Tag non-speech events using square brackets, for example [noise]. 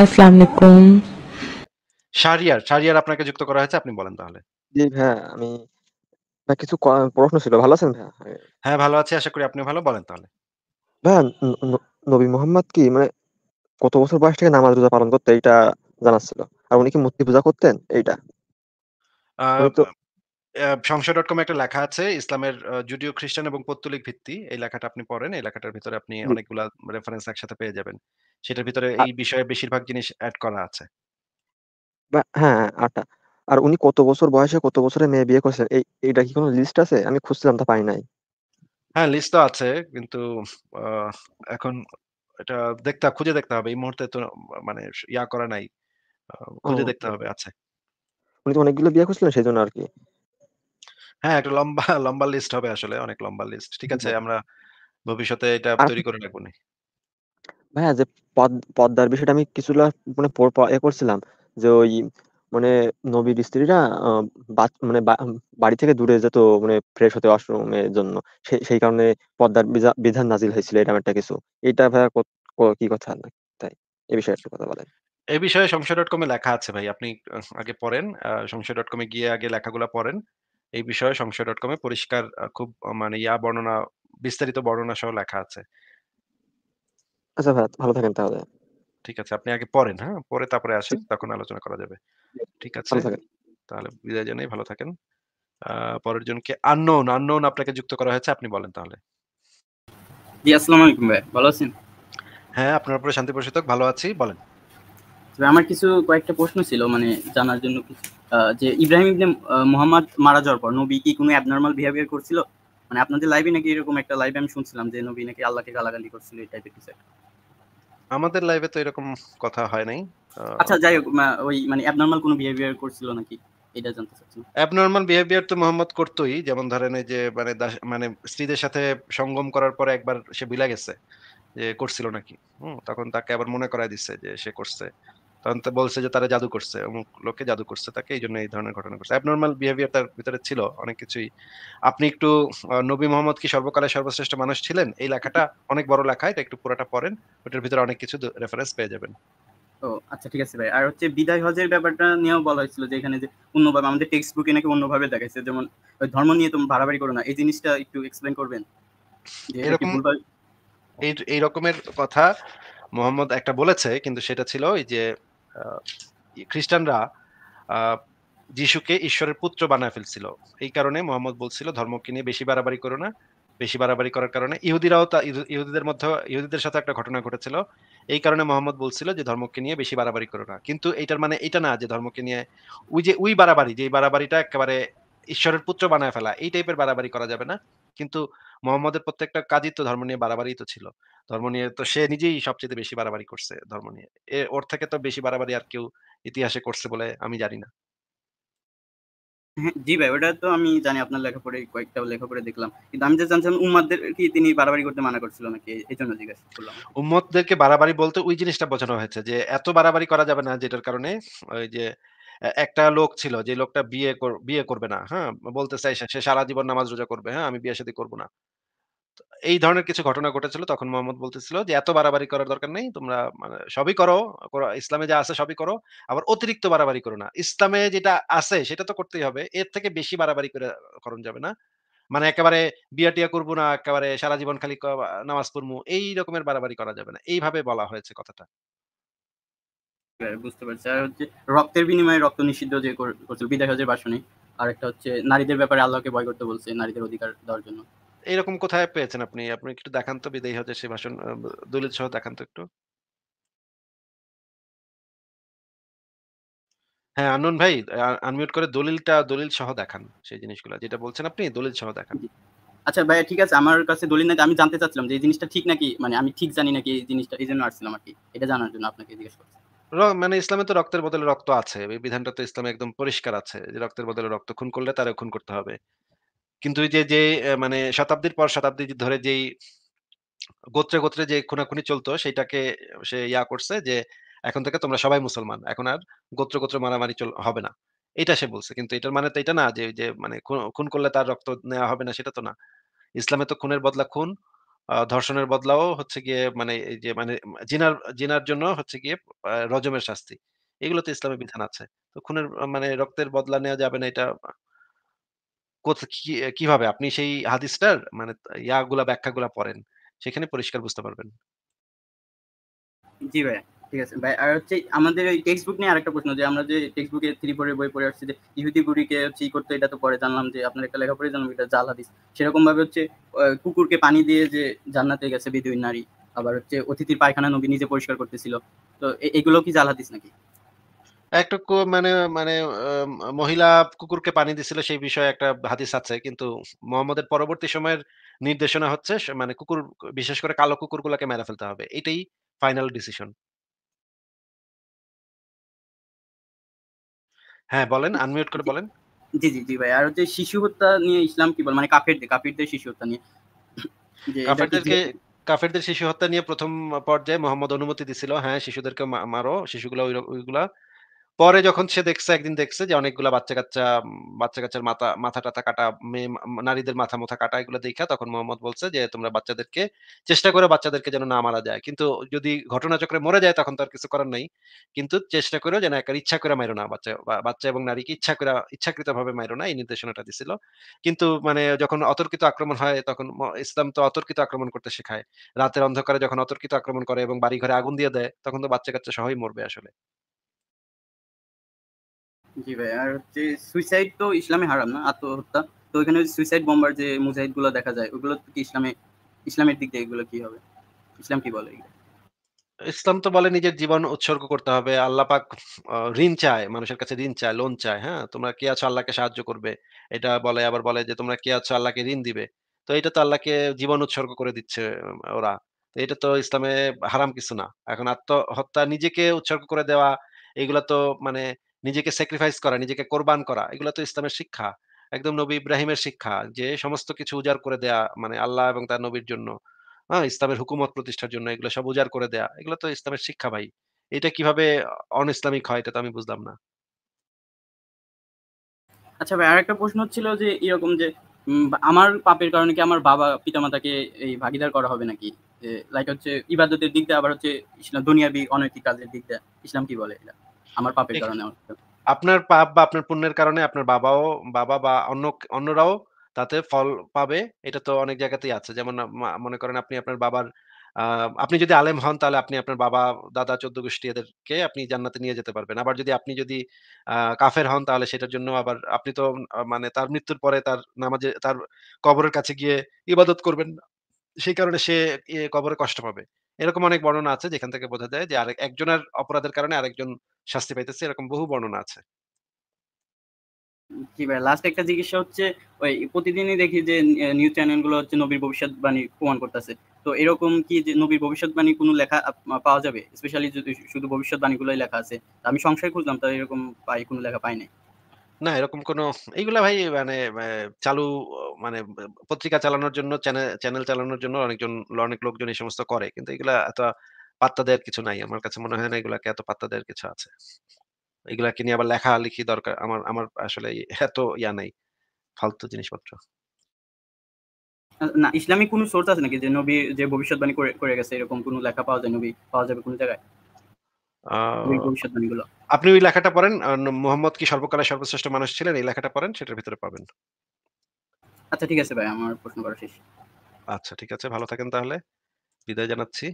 আসসালামু আলাইকুম শাহরিয়ার শাহরিয়ার আপনাকে যুক্ত করা হয়েছে আপনি বলেন তাহলে জি ভাইয়া আমি না কিছু প্রশ্ন ছিল ভালো আছেন ভাইয়া হ্যাঁ ভালো আছি আশা করি আপনি ভালো বলেন তাহলে ভাইয়া নবী মোহাম্মদ কি মানে কত বছর বয়স থেকে নামাজ রোজা পালন করতে এইটা জানার ছিল আর উনি কি মূর্তি পূজা করতেন এইটা সংশয় ডট কমে একটা লেখা আছে ইসলামের জুডিও খ্রিস্টান এবং পত্তলিক ভিত্তি এই লেখাটা আপনি পড়েন এই লেখাটার ভিতরে আপনি অনেকগুলো রেফারেন্স একসাথে পেয়ে যাবেন সেটার ভিতরে এই বিষয়ে বেশিরভাগ জিনিস অ্যাড করা আছে হ্যাঁ, হ্যাঁ আটা আর উনি কত বছর বয়সে কত বছরে মেয়ে বিয়ে করছেন এই এটা কি কোনো লিস্ট আছে আমি খুঁজছিলাম তা পাই নাই হ্যাঁ লিস্ট তো আছে কিন্তু এখন এটা দেখতে খুঁজে দেখতে হবে এই মুহূর্তে তো মানে ইয়া করা নাই খুঁজে দেখতে হবে আছে উনি তো অনেকগুলো বিয়ে করছিলেন সেই জন্য আর কি হ্যাঁ, একটা লম্বা [laughs] লম্বা লিস্ট হবে আসলে। অনেক লম্বা লিস্ট। ঠিক আছে? আমরা ভবিষ্যতে এটা তৈরি করে রাখবোনি। ভাইয়া যে পদ পদ্মার বিষয়টা আমি কিছুটা মানে পড় ইয়ে করছিলাম। যে ওই মানে নবীর স্ত্রীরা মানে বাড়ি থেকে দূরে যেত মানে ফ্রেশ হতে ওয়াশরুমের জন্য। সেই কারণে পদ্মার বিধান নাজিল হয়েছিল এরকম একটা কিছু। এটা ভাইয়া কি কথা তাই? এ বিষয়ে একটু কথা বলেন। এ বিষয়ে সংশয় ডট কমে লেখা আছে ভাই। আপনি আগে পড়েন। সংশয় ডট কমে গিয়ে আগে লেখাগুলো পড়েন। এই বিষয়ে সংশয় ডট কমে পরিষ্কার খুব মানে ইয়া বর্ণনা বিস্তারিত বর্ণনা সহ লেখা আছে আচ্ছা ভাত ভালো থাকেন তাহলে ঠিক আছে আপনি আগে পড়েন হ্যাঁ পরে তারপরে আসেন তখন আলোচনা করা যাবে ঠিক আছে তাহলে বিদায় জানাই ভালো থাকেন পরের জনকে আননোন আননোন আপনাকে যুক্ত করা হয়েছে আপনি বলেন তাহলে জি আসসালামু আলাইকুম ভাই ভালো আছেন হ্যাঁ আপনার উপরে শান্তি পরিষদক ভালো আছি বলেন আমার কিছু কয়েকটা প্রশ্ন ছিল মানে জানার জন্য যে ইব্রাহিম ইবনে মোহাম্মদ মারা যাওয়ার পর নবী কি কোনো অ্যাবনর্মাল বিহেভিয়ার করছিল মানে আপনাদের লাইভে নাকি এরকম একটা লাইভে আমি শুনছিলাম যে নবী নাকি আল্লাহকে গালাগালি করছিল এই টাইপের কিছু আমাদের লাইভে তো এরকম কথা হয় নাই আচ্ছা যাই হোক ওই মানে অ্যাবনর্মাল কোনো বিহেভিয়ার করছিল নাকি এটা জানতে চাচ্ছি অ্যাবনর্মাল বিহেভিয়ার তো মোহাম্মদ করতোই যেমন ধরেন যে মানে মানে স্ত্রীদের সাথে সঙ্গম করার পরে একবার সে বিলা গেছে যে করছিল নাকি তখন তাকে আবার মনে করায় দিচ্ছে যে সে করছে তখন বলছে যে তারা জাদু করছে অমুক লোকে জাদু করছে তাকে এই জন্য এই ধরনের ঘটনা করছে অ্যাবনর্মাল বিহেভিয়ার তার ভিতরে ছিল অনেক কিছুই আপনি একটু নবী মোহাম্মদ কি সর্বকালে সর্বশ্রেষ্ঠ মানুষ ছিলেন এই লেখাটা অনেক বড় লেখা এটা একটু পুরাটা পড়েন ওটার ভিতরে অনেক কিছু রেফারেন্স পেয়ে যাবেন ও আচ্ছা ঠিক আছে ভাই আর হচ্ছে বিদায় হজের ব্যাপারটা নিয়েও বলা হয়েছিল যে এখানে যে অন্যভাবে আমাদের টেক্সট বুকে নাকি অন্যভাবে দেখাইছে যেমন ধর্ম নিয়ে তুমি বাড়াবাড়ি করো না এই জিনিসটা একটু এক্সপ্লেন করবেন এরকম এই এই রকমের কথা মোহাম্মদ একটা বলেছে কিন্তু সেটা ছিল ওই যে খ্রিস্টানরা যিশুকে ঈশ্বরের পুত্র বানায় ফেলছিল এই কারণে মোহাম্মদ বলছিল ধর্মকে নিয়ে বেশি বাড়াবাড়ি করো না বেশি বাড়াবাড়ি করার কারণে ইহুদিরাও তা ইহুদিদের মধ্যে ইহুদিদের সাথে একটা ঘটনা ঘটেছিল এই কারণে মোহাম্মদ বলছিল যে ধর্মকে নিয়ে বেশি বাড়াবাড়ি করো না কিন্তু এটার মানে এটা না যে ধর্মকে নিয়ে ওই যে ওই বাড়াবাড়ি যে বাড়াবাড়িটা একেবারে ঈশ্বরের পুত্র বানায় ফেলা এই টাইপের বাড়াবাড়ি করা যাবে না কিন্তু মোহাম্মদের প্রত্যেকটা কাজই তো ধর্ম নিয়ে বাড়াবাড়ি তো ছিল ধর্ম নিয়ে তো সে নিজেই সবচেয়ে বেশি বাড়াবাড়ি করছে ধর্ম নিয়ে ওর থেকে তো বেশি বাড়াবাড়ি আর কেউ ইতিহাসে করছে বলে আমি জানি না হ্যাঁ, জি ভাই ওটা তো আমি জানি আপনার লেখা পড়ে কয়েকটা লেখা পড়ে দেখলাম কিন্তু আমি যে জানছিলাম উম্মাদের কি তিনি বাড়াবাড়ি করতে মানা করছিল নাকি এই জন্য জিজ্ঞাসা করলাম উম্মদদেরকে বাড়াবাড়ি বলতে ওই জিনিসটা বোঝানো হয়েছে যে এত বাড়াবাড়ি করা যাবে না যেটার কারণে ওই যে একটা লোক ছিল যে লোকটা বিয়ে বিয়ে করবে না হ্যাঁ বলতে চাই সে সারা জীবন নামাজ রোজা করবে হ্যাঁ আমি বিয়ে সাথে করবো না এই ধরনের কিছু ঘটনা ঘটেছিল তখন মোহাম্মদ বলতেছিল যে এত বাড়াবাড়ি করার দরকার নেই তোমরা মানে সবই করো ইসলামে যা আছে সবই করো আবার অতিরিক্ত বাড়াবাড়ি করো না ইসলামে যেটা আছে সেটা তো করতেই হবে এর থেকে বেশি বাড়াবাড়ি করে করণ যাবে না মানে একেবারে বিয়া টিয়া করবো না একেবারে সারা জীবন খালি নামাজ পড়বো এই রকমের বাড়াবাড়ি করা যাবে না এইভাবে বলা হয়েছে কথাটা বুঝতে পারছি আর হচ্ছে রক্তের বিনিময়ে রক্ত নিষিদ্ধ যে করছিল বিদায় হজের বাসনে আর একটা হচ্ছে নারীদের ব্যাপারে আল্লাহকে ভয় করতে বলছে নারীদের অধিকার দেওয়ার জন্য এরকম কোথায় পেয়েছেন আপনি আপনি একটু দেখান তো বিদেয়ী হতে সেই ভাষণ দলিত সহ দেখান তো একটু হ্যাঁ আনন ভাই আনমিউট করে দলিলটা দলিল সহ দেখান সেই জিনিসগুলো যেটা বলছেন আপনি দলিল সহ দেখান আচ্ছা ভাই ঠিক আছে আমার কাছে দলিল নাকি আমি জানতে চাচ্ছিলাম যে এই জিনিসটা ঠিক নাকি মানে আমি ঠিক জানি নাকি এই জিনিসটা এই জন্য আসছিলাম আর কি এটা জানার জন্য আপনাকে জিজ্ঞেস করছি মানে ইসলামে তো রক্তের বদলে রক্ত আছে বিধানটা তো ইসলামে একদম পরিষ্কার আছে যে রক্তের বদলে রক্ত খুন করলে তারা খুন করতে হবে কিন্তু ওই যে যে মানে শতাব্দীর পর শতাব্দী ধরে যেই গোত্রে গোত্রে যে খুনাখুনি চলতো সেটাকে সে ইয়া করছে যে এখন থেকে তোমরা সবাই মুসলমান এখন আর গোত্র গোত্র মারামারি চল হবে না এটা সে বলছে কিন্তু এটার মানে তো এটা না যে যে মানে খুন করলে তার রক্ত নেওয়া হবে না সেটা তো না ইসলামে তো খুনের বদলা খুন ধর্ষণের বদলাও হচ্ছে গিয়ে মানে এই যে মানে জিনার জিনার জন্য হচ্ছে গিয়ে রজমের শাস্তি এগুলো তো ইসলামের বিধান আছে তো খুনের মানে রক্তের বদলা নেওয়া যাবে না এটা কিভাবে আপনি সেই হাদিসটার মানে ইয়াগুলা ব্যাখ্যাগুলা পড়েন সেখানে পরিষ্কার বুঝতে পারবেন জি ভাই ঠিক আছে ভাই আর হচ্ছে আমাদের এই টেক্সট বুক নিয়ে আরেকটা প্রশ্ন যে আমরা যে টেক্সট বুকে থ্রি ফোরের বই পড়ে আসছি যে ইহুদি গুড়িকে হচ্ছে ই করতো এটা তো পরে জানলাম যে আপনার একটা লেখা পড়ে জানলাম এটা জাল হাদিস সেরকম ভাবে হচ্ছে কুকুরকে পানি দিয়ে যে জান্নাতে গেছে বিদুই নারী আবার হচ্ছে অতিথির পায়খানা নবী নিজে পরিষ্কার করতেছিল তো এগুলো কি জাল হাদিস নাকি একটা মানে মানে মহিলা কুকুরকে পানি দিছিল সেই বিষয়ে একটা হাদিস আছে কিন্তু মোহাম্মদের পরবর্তী সময়ের নির্দেশনা হচ্ছে মানে কুকুর বিশেষ করে কালো কুকুরগুলোকে মেরে ফেলতে হবে এটাই ফাইনাল ডিসিশন হ্যাঁ বলেন আনমিউট করে বলেন জি জি জি ভাই আর হচ্ছে শিশু হত্যা নিয়ে ইসলাম কি বল মানে কাফেরদের কাফেরদের শিশু হত্যা নিয়ে কাফেরদেরকে কাফেরদের শিশু হত্যা নিয়ে প্রথম পর্যায়ে মোহাম্মদ অনুমতি দিছিল হ্যাঁ শিশুদেরকে মারো শিশুগুলা ওইগুলা পরে যখন সে দেখছে একদিন দেখছে যে অনেকগুলা বাচ্চা কাচ্চা বাচ্চা কাচ্চার মাথা মাথা টাথা কাটা মেয়ে নারীদের মাথা মাথা কাটা এগুলো দেখা তখন মোহাম্মদ বলছে যে তোমরা বাচ্চাদেরকে চেষ্টা করে বাচ্চাদেরকে যেন না মারা যায় কিন্তু যদি ঘটনাচক্রে মরে যায় তখন তো আর কিছু করার নেই কিন্তু চেষ্টা করেও যেন একার ইচ্ছা করে মাইরো না বাচ্চা বাচ্চা এবং নারীকে ইচ্ছা করে ইচ্ছাকৃত ভাবে মাইরো না এই নির্দেশনাটা দিছিল কিন্তু মানে যখন অতর্কিত আক্রমণ হয় তখন ইসলাম তো অতর্কিত আক্রমণ করতে শেখায় রাতের অন্ধকারে যখন অতর্কিত আক্রমণ করে এবং বাড়ি ঘরে আগুন দিয়ে দেয় তখন তো বাচ্চা কাচ্চা সহই মরবে আসলে জি ভাই আর হচ্ছে সুইসাইড তো ইসলামে হারাম না আত্মহত্যা তো ওইখানে সুইসাইড যে দেখা যায় ওগুলো কি ইসলামে ইসলামের দিক দিয়ে এগুলো কি হবে ইসলাম কি বলে ইসলাম তো বলে নিজের জীবন উৎসর্গ করতে হবে আল্লাহ পাক ঋণ চায় মানুষের কাছে ঋণ চায় লোন চায় হ্যাঁ তোমরা কে আছো আল্লাহকে সাহায্য করবে এটা বলে আবার বলে যে তোমরা কে আছো আল্লাহকে ঋণ দিবে তো এটা তো আল্লাহকে জীবন উৎসর্গ করে দিচ্ছে ওরা এটা তো ইসলামে হারাম কিছু না এখন আত্মহত্যা নিজেকে উৎসর্গ করে দেওয়া এগুলা তো মানে নিজেকে স্যাক্রিফাইস করা নিজেকে কোরবান করা এগুলো তো ইসলামের শিক্ষা একদম নবী ইব্রাহিমের শিক্ষা যে সমস্ত কিছু উজাড় করে দেয়া মানে আল্লাহ এবং তার নবীর জন্য হ্যাঁ ইসলামের হুকুমত প্রতিষ্ঠার জন্য এগুলো সব উজাড় করে দেয়া এগুলো তো ইসলামের শিক্ষা ভাই এটা কিভাবে অন ইসলামিক হয় এটা তো আমি বুঝলাম না আচ্ছা ভাই আরেকটা প্রশ্ন হচ্ছিল যে এরকম যে আমার পাপের কারণে কি আমার বাবা পিতামাতাকে এই ভাগিদার করা হবে নাকি লাইক হচ্ছে ইবাদতের দিক দিয়ে আবার হচ্ছে ইসলাম দুনিয়াবি অনৈতিক কাজের দিক দিয়ে ইসলাম কি বলে এটা আমার পাপের কারণে আপনার পাপ বা আপনার পুণ্যের কারণে আপনার বাবাও বাবা বা অন্য অন্যরাও তাতে ফল পাবে এটা তো অনেক জায়গাতেই আছে যেমন মনে করেন আপনি আপনার বাবার আপনি যদি আলেম হন তাহলে আপনি আপনার বাবা দাদা চোদ্দ গোষ্ঠী এদেরকে আপনি জান্নাতে নিয়ে যেতে পারবেন আবার যদি আপনি যদি কাফের হন তাহলে সেটার জন্য আবার আপনি তো মানে তার মৃত্যুর পরে তার নামাজে তার কবরের কাছে গিয়ে ইবাদত করবেন সেই কারণে সে কবরে কষ্ট পাবে এরকম অনেক বর্ণনা আছে যেখান থেকে বোঝা যায় যে আরেক একজনের অপরাধের কারণে আরেকজন শাস্তি পাইতেছে এরকম বহু বর্ণনা আছে ভাই লাস্ট একটা জিজ্ঞাসা হচ্ছে ওই প্রতিদিনই দেখি যে নিউজ চ্যানেলগুলো হচ্ছে নবীর ভবিষ্যৎবাণী প্রমাণ করতেছে তো এরকম কি যে নবীর ভবিষ্যৎবাণী কোনো লেখা পাওয়া যাবে স্পেশালি যদি শুধু ভবিষ্যৎবাণীগুলোই লেখা আছে আমি সংশয় খুঁজলাম এরকম পাই কোনো লেখা পাই নাই না এরকম কোনো এইগুলা ভাই মানে চালু মানে পত্রিকা চালানোর জন্য চ্যানেল চালানোর জন্য অনেকজন অনেক লোকজন এই সমস্ত করে কিন্তু এগুলা এত পাত্তা দেওয়ার কিছু নাই আমার কাছে মনে হয় না এগুলাকে এত পাত্তা দেওয়ার কিছু আছে এগুলাকে নিয়ে আবার লিখি দরকার আমার আমার আসলে এত ইয়া নাই ফালতু জিনিসপত্র না কোনো সোর্স আছে নাকি যে নবী যে ভবিষ্যৎবাণী করে করে গেছে এরকম কোনো লেখা পাওয়া যায় নবী পাওয়া যাবে কোনো জায়গায় আপনি ওই লেখাটা পড়েন মোহাম্মদ কি সর্বকালে সর্বশ্রেষ্ঠ মানুষ ছিলেন এই লেখাটা পড়েন সেটার ভিতরে পাবেন আচ্ছা ঠিক আছে ভাই আমার প্রশ্ন করা শেষ আচ্ছা ঠিক আছে ভালো থাকেন তাহলে বিদায় জানাচ্ছি